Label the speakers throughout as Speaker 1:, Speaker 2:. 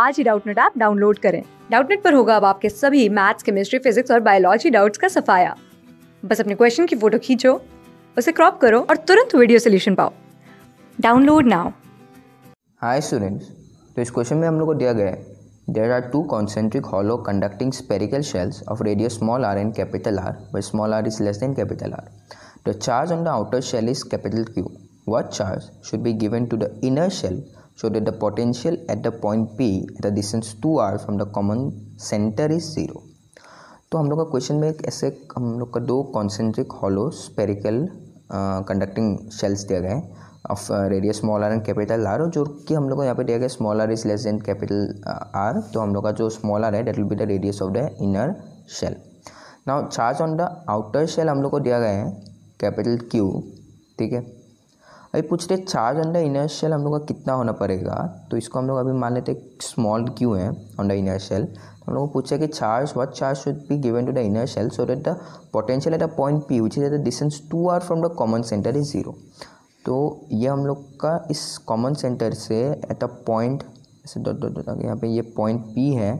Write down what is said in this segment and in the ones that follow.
Speaker 1: आज ही Doubtnut app download करें डाउटनेट पर होगा अब आपके सभी मैथ्स केमिस्ट्री फिजिक्स और बायोलॉजी डाउट्स का सफाया बस अपने क्वेश्चन की फोटो खींचो उसे क्रॉप करो और तुरंत वीडियो सोल्यूशन पाओ डाउनलोड नाउ
Speaker 2: हाई स्टूडेंट्स तो इस क्वेश्चन में हम लोग को दिया गया there are two concentric hollow conducting spherical shells of radii small r and capital R small r is less than capital R the charge on the outer shell is capital Q What charge should be given to the inner shell so that the potential at the point P at a distance 2r from the common center is zero. तो हम लोग का question में एक ऐसे हम लोग का दो concentric hollow spherical conducting shells दिया गया है of radius small r and capital R जो कि हम लोग को यहाँ पे दिया गया small r is less than capital R तो हम लोग का जो स्मॉल आर है that will be the radius of the inner shell now charge on the outer shell हम लोग को दिया गया है कैपिटल क्यू ठीक है अभी पूछ रहे चार्ज अंडर इनर्शियल हम लोग का कितना होना पड़ेगा तो इसको हम लोग अभी मान लेते स्मॉल क्यू है अंडर इनर्शियल तो हम लोग को पूछा कि charge what charge should be given to the inner shell so that the potential at a point P which is at the distance two R from the common centre is zero तो ये हम लोग का इस कॉमन सेंटर से at a point ऐसे dot dot यहाँ पे ये पॉइंट पी है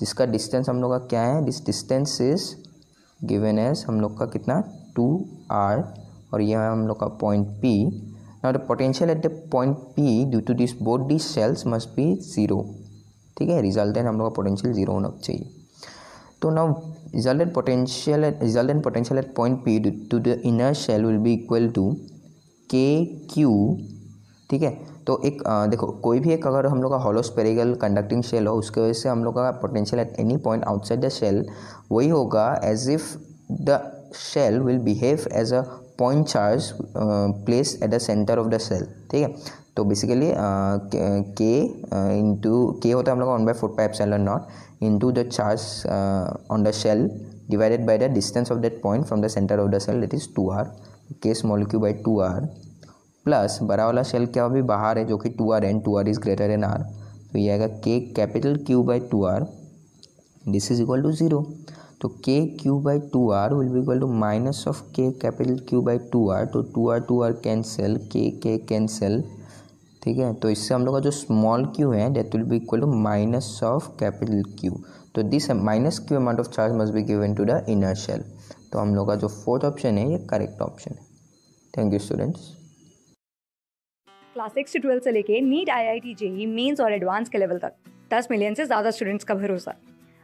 Speaker 2: जिसका डिस्टेंस हम लोग का क्या है this distance is given as हम लोग का कितना टू आर और यह हम लोग का point P now the potential at the point p due to this both these cells must be zero ठीक है रिजल्टेंट हम लोग का पोटेंशियल ज़ीरो होना चाहिए तो now resultant potential resultant potential at point P due to the inner shell will be equal to k q ठीक है तो एक आ, देखो कोई भी एक अगर हम लोग का स्पेरिकल कंडक्टिंग शेल हो उसके वजह से हम लोग का potential at any point outside the shell वही होगा as if the shell will behave as a point charge place at the centre of the shell ठीक है तो बेसिकली के इंटू के होता है हम लोग वन बाई फोर पाइप और naught into the charge on the shell divided by the distance of that point from the centre of the shell that is two R k small q by two R plus बड़ा वाला shell क्या अभी बाहर है जो कि two R and two R is greater than R तो ये आएगा k capital Q by two R this is equal to zero तो k q by two R will be equal to minus of k capital Q by two R तो two R two R cancel k k cancel ठीक है तो इससे हम लोग का जो स्मॉल क्यू है that will be equal to minus of capital Q तो this minus q amount of charge must be given to the inner shell तो हम लोग का जो फोर्थ ऑप्शन है ये करेक्ट ऑप्शन है thank you students
Speaker 1: class six से ट्वेल्थ से लेके NEET I I T JEE mains और एडवांस के लेवल तक दस मिलियन से ज़्यादा स्टूडेंट्स का भरोसा